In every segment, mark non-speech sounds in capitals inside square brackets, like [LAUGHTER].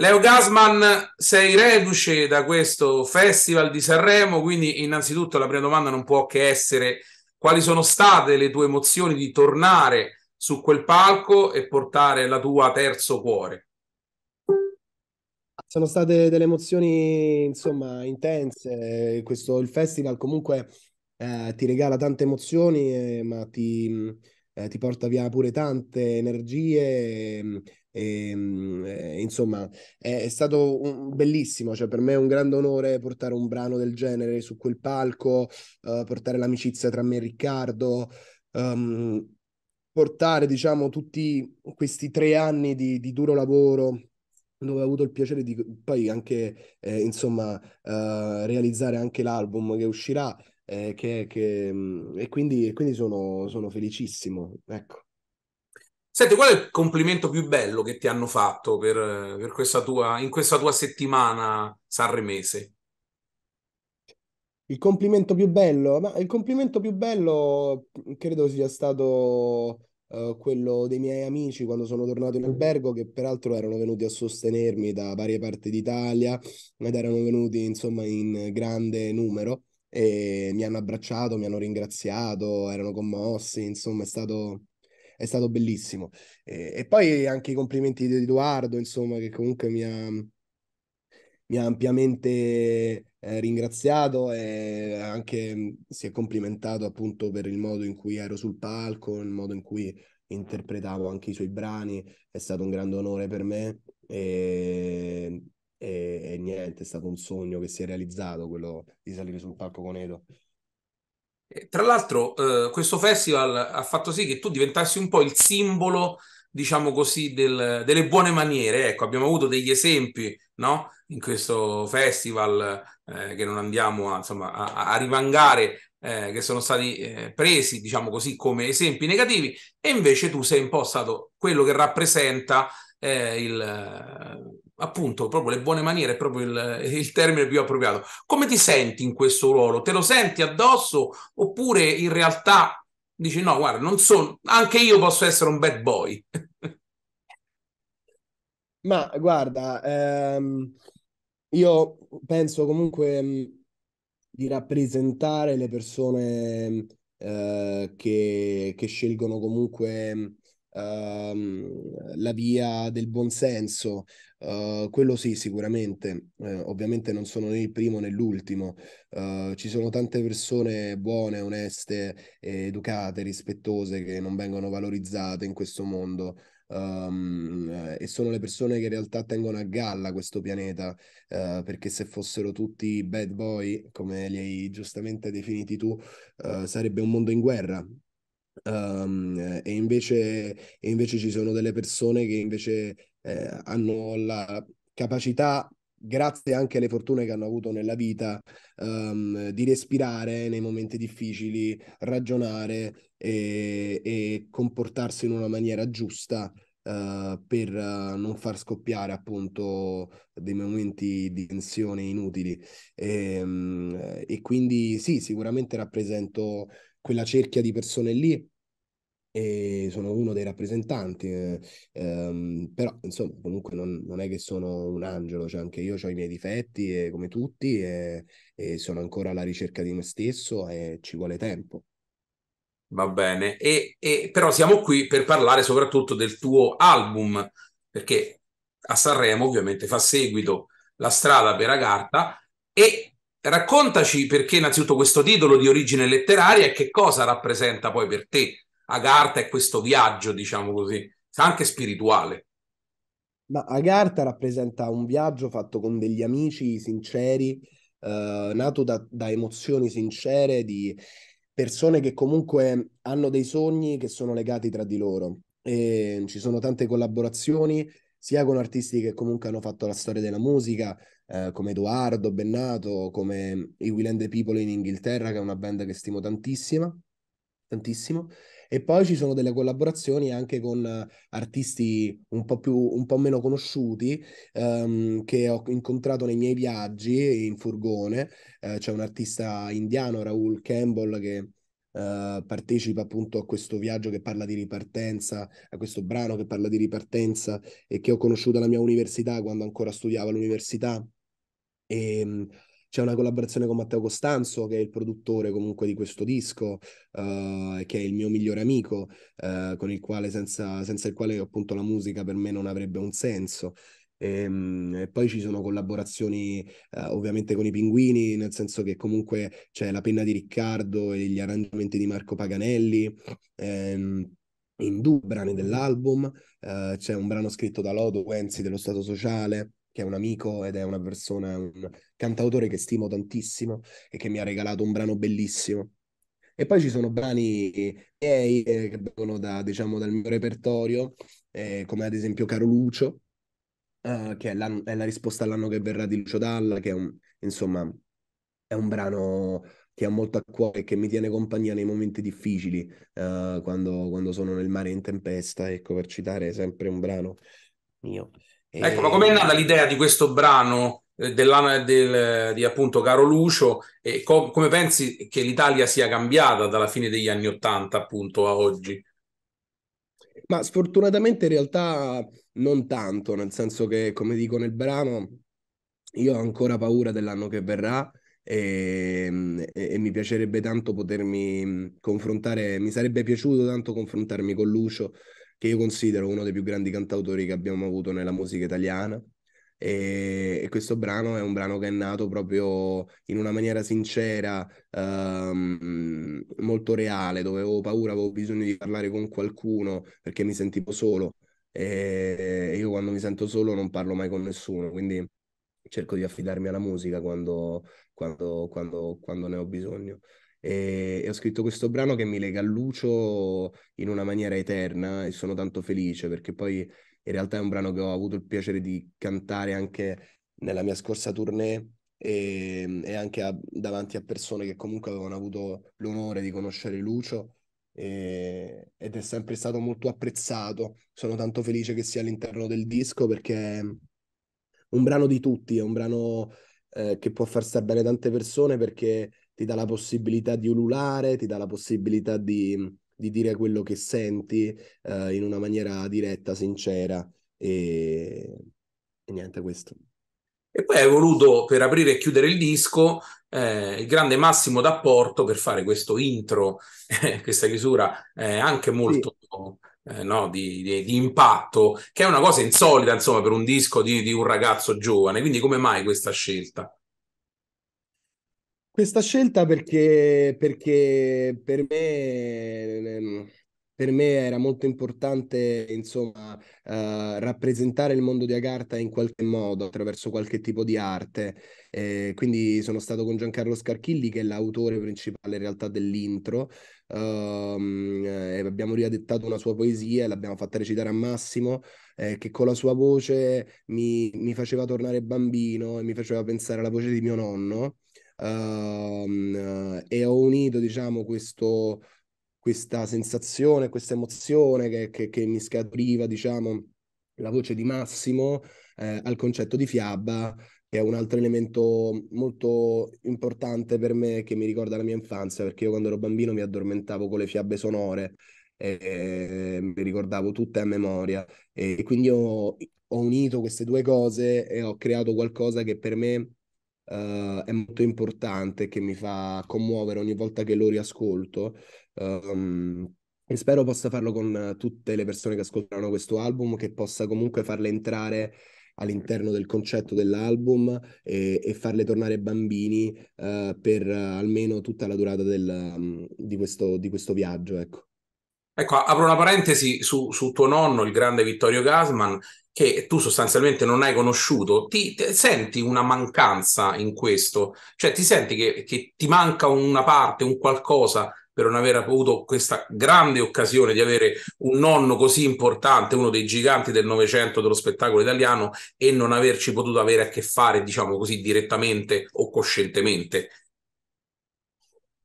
Leo Gasman, sei reduce da questo Festival di Sanremo, quindi innanzitutto la prima domanda non può che essere quali sono state le tue emozioni di tornare su quel palco e portare la tua terzo cuore? Sono state delle emozioni, insomma, intense. Questo, il festival comunque eh, ti regala tante emozioni, eh, ma ti, eh, ti porta via pure tante energie mm, e, ehm, eh, insomma, è, stato un, bellissimo, cioè per me è un grande onore portare un brano del genere su quel palco, uh, portare l'amicizia tra me e Riccardo. Um, portare diciamo tutti questi tre anni di, di duro lavoro dove ho avuto il piacere di poi anche eh, insomma eh, realizzare anche l'album che uscirà eh, che, che, mm, e quindi, e quindi sono, sono felicissimo ecco Senti, qual è il complimento più bello che ti hanno fatto per, per questa tua, in questa tua settimana sanremese? Il complimento più bello? Ma il complimento più bello credo sia stato eh, quello dei miei amici quando sono tornato in albergo, che peraltro erano venuti a sostenermi da varie parti d'Italia ed erano venuti insomma in grande numero e mi hanno abbracciato, mi hanno ringraziato, erano commossi, insomma è stato è stato bellissimo. E, e poi anche i complimenti di Edoardo, insomma, che comunque mi ha, mi ha ampiamente eh, ringraziato e anche mm, si è complimentato appunto per il modo in cui ero sul palco, il modo in cui interpretavo anche i suoi brani, è stato un grande onore per me e, e, e niente, è stato un sogno che si è realizzato quello di salire sul palco con Edo. Tra l'altro, eh, questo festival ha fatto sì che tu diventassi un po' il simbolo, diciamo così, del, delle buone maniere. Ecco, abbiamo avuto degli esempi, no? In questo festival eh, che non andiamo a, insomma, a, a rivangare, eh, che sono stati eh, presi, diciamo così, come esempi negativi, e invece tu sei un po' stato quello che rappresenta eh, il, appunto, proprio le buone maniere è proprio il, il, termine più appropriato. Come ti senti in questo ruolo? Te lo senti addosso oppure in realtà dici no, guarda, non sono, anche io posso essere un bad boy? Ma guarda, ehm, io penso comunque mm, di rappresentare le persone mm, eh, che, che, scelgono comunque mm, ehm, la via del buonsenso, Uhm, quello sì, sicuramente. Uh, ovviamente non sono né il primo né l'ultimo. Uh, ci sono tante persone buone, oneste, educate, rispettose che non vengono valorizzate in questo mondo. Um, e sono le persone che in realtà tengono a galla questo pianeta, uh, perché se fossero tutti bad boy, come li hai giustamente definiti tu, uh, sarebbe un mondo in guerra. Um, e, invece, e, invece, ci sono delle persone che invece eh, hanno la capacità grazie anche alle fortune che hanno avuto nella vita, um, di respirare nei momenti difficili, ragionare e, e comportarsi in una maniera giusta uh, per uh, non far scoppiare appunto dei momenti di tensione inutili. E, um, e quindi sì, sicuramente rappresento quella cerchia di persone lì e sono uno dei rappresentanti, eh, ehm, però insomma comunque non, non, è che sono un angelo, cioè anche io ho i miei difetti e, eh, come tutti e, eh, e sono ancora alla ricerca di me stesso e ci vuole tempo. Va bene, e, e, però siamo qui per parlare soprattutto del tuo album, perché a Sanremo ovviamente fa seguito La strada per Agartha e raccontaci perché innanzitutto questo titolo di origine letteraria e che cosa rappresenta poi per te Agartha è questo viaggio, diciamo così, anche spirituale. Ma Agartha rappresenta un viaggio fatto con degli amici sinceri, eh, nato da, da emozioni sincere di persone che comunque hanno dei sogni che sono legati tra di loro. E ci sono tante collaborazioni sia con artisti che comunque hanno fatto la storia della musica, eh, come Edoardo Bennato, come i Will and the People in Inghilterra, che è una band che stimo tantissimo, tantissimo. E poi ci sono delle collaborazioni anche con eh, artisti un po', più, un po meno conosciuti um, che ho incontrato nei miei viaggi in furgone. Uh, c'è un artista indiano, Raul Campbell, che uh, partecipa appunto a questo viaggio che parla di ripartenza, a questo brano che parla di ripartenza e che ho conosciuto alla mia università quando ancora studiavo all'università. E, um, c'è una collaborazione con Matteo Costanzo, che è il produttore comunque di questo disco, uh, che è il mio migliore amico, uh, con il quale, senza, senza, il quale appunto la musica per me non avrebbe un senso. E, ehm, e poi ci sono collaborazioni uh, ovviamente con i pinguini, nel senso che comunque c'è la penna di Riccardo e gli arrangiamenti di Marco Paganelli. Ehm, in due brani dell'album, uh, c'è un brano scritto da Lodo Wenzi dello Stato Sociale, che è un amico ed è una persona, un cantautore che stimo tantissimo e che mi ha regalato un brano bellissimo. E poi ci sono brani miei eh, che vengono da, diciamo, dal mio repertorio, eh, come ad esempio Caro Lucio, eh, che è, è, la risposta all'anno che verrà di Lucio Dalla, che è un, insomma, è un brano che ha molto a cuore e che mi tiene compagnia nei momenti difficili, uh, quando, quando, sono nel mare in tempesta, ecco, per citare sempre un brano mio. Ecco, ma com'è nata l'idea di questo brano eh, del, di appunto Caro Lucio e co- come pensi che l'Italia sia cambiata dalla fine degli anni Ottanta appunto a oggi? Ma sfortunatamente in realtà non tanto, nel senso che come dico nel brano io ho ancora paura dell'anno che verrà e, e, e mi piacerebbe tanto potermi confrontare, mi sarebbe piaciuto tanto confrontarmi con Lucio che io considero uno dei più grandi cantautori che abbiamo avuto nella musica italiana. E, e questo brano è un brano che è nato proprio in una maniera sincera, ehm, molto reale, dove avevo paura, avevo bisogno di parlare con qualcuno perché mi sentivo solo. E io quando mi sento solo non parlo mai con nessuno, quindi cerco di affidarmi alla musica quando, quando, quando, quando ne ho bisogno e, e ho scritto questo brano che mi lega a Lucio in una maniera eterna e sono tanto felice perché poi in realtà è un brano che ho avuto il piacere di cantare anche nella mia scorsa tournée e, e anche a, davanti a persone che comunque avevano avuto l'onore di conoscere Lucio e, ed è sempre stato molto apprezzato. Sono tanto felice che sia all'interno del disco perché è un brano di tutti, è un brano eh, che può far star bene tante persone perché ti dà la possibilità di ululare, ti dà la possibilità di, di dire quello che senti eh, in una maniera diretta, sincera e, e niente questo. E poi hai voluto, per aprire e chiudere il disco, eh, il grande Massimo d'apporto per fare questo intro, eh, [LAUGHS] questa chiusura eh, anche molto sì. Eh, no, di, di, di, impatto, che è una cosa insolita, insomma, per un disco di, di un ragazzo giovane. Quindi come mai questa scelta? Questa scelta perché, perché per me ehm, per me era molto importante, insomma, eh, rappresentare il mondo di Agartha in qualche modo, attraverso qualche tipo di arte. Eh, quindi sono stato con Giancarlo Scarchilli, che è l'autore principale in realtà dell'intro. Ehm, eh, abbiamo riadettato una sua poesia e l'abbiamo fatta recitare a Massimo, eh, che con la sua voce mi, mi faceva tornare bambino e mi faceva pensare alla voce di mio nonno um, e ho unito diciamo questo, questa sensazione, questa emozione che, che, che mi scaturiva diciamo la voce di Massimo eh, al concetto di fiaba che è un altro elemento molto importante per me che mi ricorda la mia infanzia, perché io quando ero bambino mi addormentavo con le fiabe sonore e eh, mi ricordavo tutte a memoria e quindi ho, ho unito queste due cose e ho creato qualcosa che per me uh, è molto importante, che mi fa commuovere ogni volta che lo riascolto. Um, e spero possa farlo con tutte le persone che ascolteranno questo album, che possa comunque farle entrare all'interno del concetto dell'album e, e farle tornare bambini uh, per uh, almeno tutta la durata del, um, di, questo, di questo viaggio. Ecco. Ecco, apro una parentesi su, su tuo nonno, il grande Vittorio Gasman, che tu sostanzialmente non hai conosciuto. Ti, te, senti una mancanza in questo? Cioè, ti senti che, che ti manca una parte, un qualcosa per non aver avuto questa grande occasione di avere un nonno così importante, uno dei giganti del Novecento dello spettacolo italiano, e non averci potuto avere a che fare, diciamo così, direttamente o coscientemente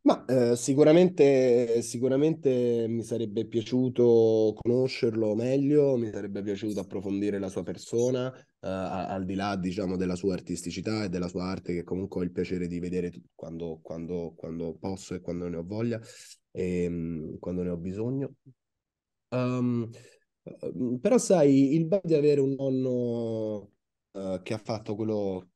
ma eh, sicuramente, sicuramente mi sarebbe piaciuto conoscerlo meglio, mi sarebbe piaciuto approfondire la sua persona, eh, al di là, diciamo, della sua artisticità e della sua arte, che comunque ho il piacere di vedere quando, quando, quando posso e quando ne ho voglia e ehm, quando ne ho bisogno. Um, però, sai, il bello di avere un nonno uh, che ha fatto quello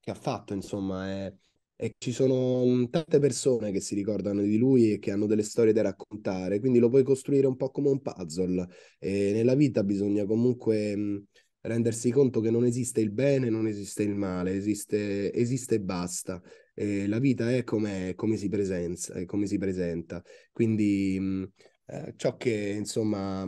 che ha fatto, insomma, è e ci sono mm, tante persone che si ricordano di lui e che hanno delle storie da raccontare, quindi lo puoi costruire un po' come un puzzle. E nella vita bisogna comunque mh, mm, rendersi conto che non esiste il bene, non esiste il male, esiste, esiste e basta. E la vita è come, come, si, presenza, è eh, come si presenta. Quindi mh, mm, eh, ciò che insomma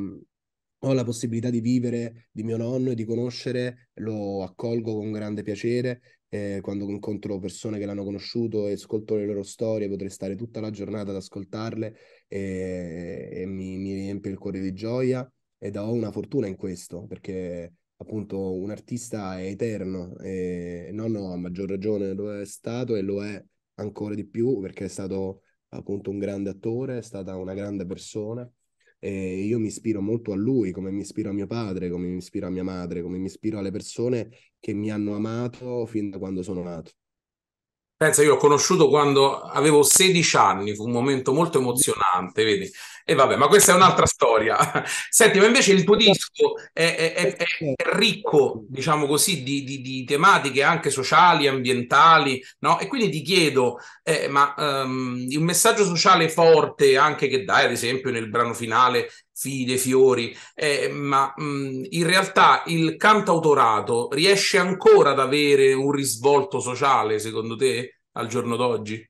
ho la possibilità di vivere di mio nonno e di conoscere, lo accolgo con grande piacere eh, quando incontro persone che l'hanno conosciuto e ascolto le loro storie, potrei stare tutta la giornata ad ascoltarle e, e mi, mi, riempie il cuore di gioia ed ho una fortuna in questo perché appunto un artista è eterno e Nonno a maggior ragione lo è stato e lo è ancora di più perché è stato appunto un grande attore, è stata una grande persona e io mi ispiro molto a lui, come mi ispiro a mio padre, come mi ispiro a mia madre, come mi ispiro alle persone che mi hanno amato fin da quando sono nato. Pensa, io l'ho conosciuto quando avevo 16 anni, fu un momento molto emozionante, vedi? E vabbè, ma questa è un'altra storia. [LAUGHS] Senti, ma invece il tuo disco è, è, è, è ricco, diciamo così, di, di, di, tematiche anche sociali, ambientali, no? E quindi ti chiedo, eh, ma um, un messaggio sociale forte anche che dai, ad esempio, nel brano finale fide, fiori, eh, ma mh, in realtà il cantautorato riesce ancora ad avere un risvolto sociale, secondo te, al giorno d'oggi?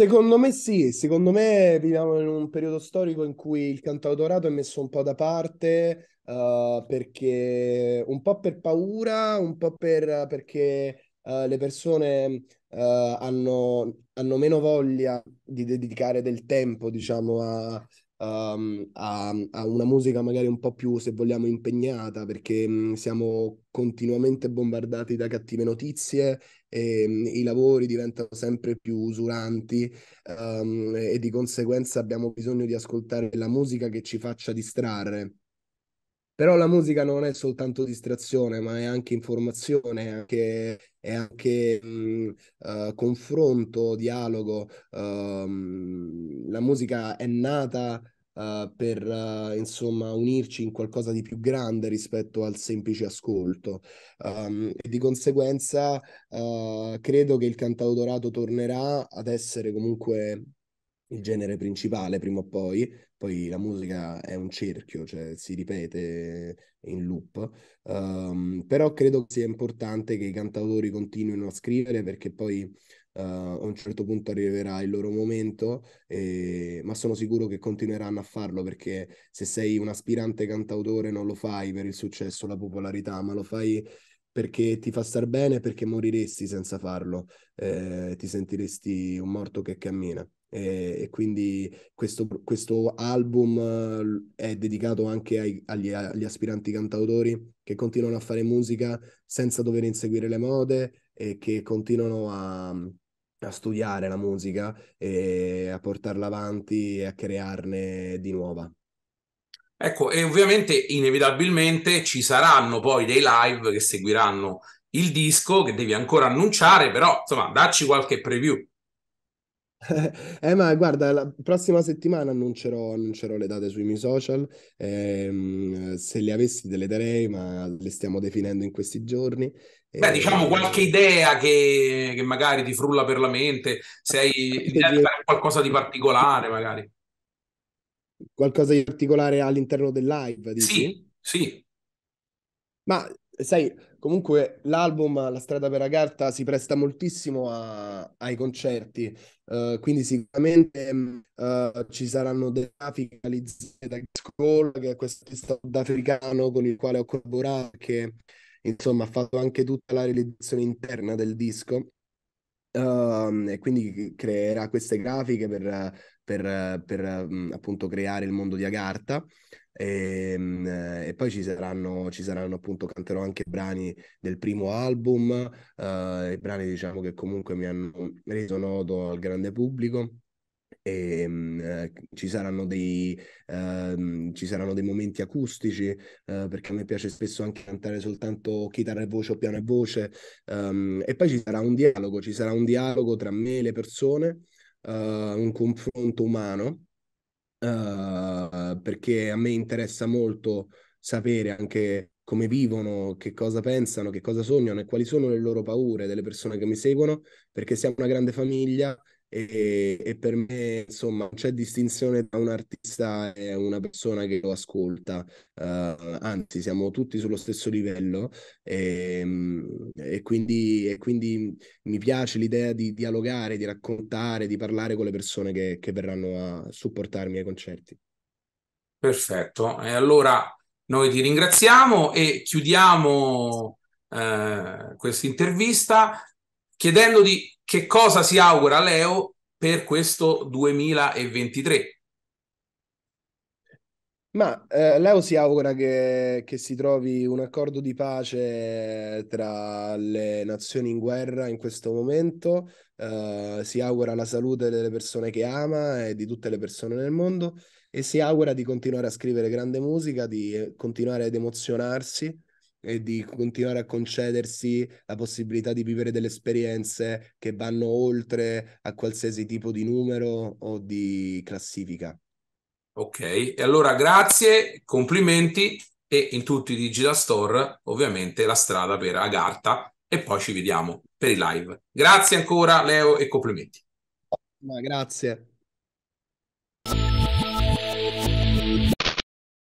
Secondo me sì, secondo me viviamo in un periodo storico in cui il cantautorato è messo un po' da parte, uh, perché un po' per paura, un po' per, perché uh, le persone uh, hanno, hanno, meno voglia di dedicare del tempo, diciamo, a, um, a, a, una musica magari un po' più, se vogliamo, impegnata, perché mh, mhmm, siamo continuamente bombardati da cattive notizie e mh, mhmm, i lavori diventano sempre più usuranti um, e di conseguenza abbiamo bisogno di ascoltare la musica che ci faccia distrarre però la musica non è soltanto distrazione, ma è anche informazione, è anche, è anche mh, uh, confronto, dialogo. Uh, la musica è nata uh, per eh, insomma unirci in qualcosa di più grande rispetto al semplice ascolto. Um, e di conseguenza credo che il cantautorato tornerà ad essere comunque il genere principale prima o poi, poi la musica è un cerchio, cioè si ripete in loop, um, però credo sia importante che i cantautori continuino a scrivere perché poi uh, a un certo punto arriverà il loro momento, e... ma sono sicuro che continueranno a farlo perché se sei un aspirante cantautore non lo fai per il successo, la popolarità, ma lo fai perché ti fa star bene, perché moriresti senza farlo, eh, ti sentiresti un morto che cammina e, eh, e quindi questo, questo, album eh, è dedicato anche ai, agli, agli, aspiranti cantautori che continuano a fare musica senza dover inseguire le mode e che continuano a, a studiare la musica e a portarla avanti e a crearne di nuova. Ecco, e ovviamente inevitabilmente ci saranno poi dei live che seguiranno il disco che devi ancora annunciare, però insomma, dacci qualche preview. Eh, ma guarda, la prossima settimana annuncerò, annuncerò le date sui miei social. ehm, se le avessi te le darei, ma le stiamo definendo in questi giorni. Beh, diciamo Eh, qualche idea che, che magari ti frulla per la mente, se hai [LAUGHS] l'idea di fare qualcosa di particolare, magari. qualcosa di particolare all'interno del live, dici? Sì, sì, Ma sai, Comunque l'album La strada per la carta si presta moltissimo a, ai concerti, uh, quindi sicuramente uh, ci saranno delle grafiche realizzate da Scroll, che è questo artista sudafricano con il quale ho collaborato, che insomma ha fatto anche tutta la realizzazione interna del disco. Uh, e quindi creerà queste grafiche per per, per mm, appunto creare il mondo di Agartha. E, ehm, eh, e, poi ci saranno, ci saranno, appunto, canterò anche brani del primo album, eh, brani diciamo che comunque mi hanno reso noto al grande pubblico. E, ehm, eh, ci, saranno dei, eh, ci, saranno dei, momenti acustici eh, perché a me piace spesso anche cantare soltanto chitarra e voce o piano e voce ehm, e poi ci sarà un dialogo ci sarà un dialogo tra me e le persone uh, un confronto umano, uh, perché a me interessa molto sapere anche come vivono, che cosa pensano, che cosa sognano e quali sono le loro paure delle persone che mi seguono, perché siamo una grande famiglia e, e, per me insomma non c'è distinzione tra un artista e una persona che lo ascolta uh, anzi siamo tutti sullo stesso livello e, ehm, e, quindi, e quindi, mi piace l'idea di dialogare di raccontare di parlare con le persone che, che verranno a supportarmi ai concerti perfetto e allora noi ti ringraziamo e chiudiamo eh, questa intervista chiedendo di che cosa si augura Leo per questo 2023? Ma eh, Leo si augura che, che, si trovi un accordo di pace eh, tra le nazioni in guerra in questo momento, eh, si augura la salute delle persone che ama e di tutte le persone nel mondo e si augura di continuare a scrivere grande musica, di eh, continuare ad emozionarsi e di continuare a concedersi la possibilità di vivere delle esperienze che vanno oltre a qualsiasi tipo di numero o di classifica. Ok, e allora grazie, complimenti e in tutti i Digital Store ovviamente la strada per Agartha e poi ci vediamo per i live. Grazie ancora Leo e complimenti. Ma grazie.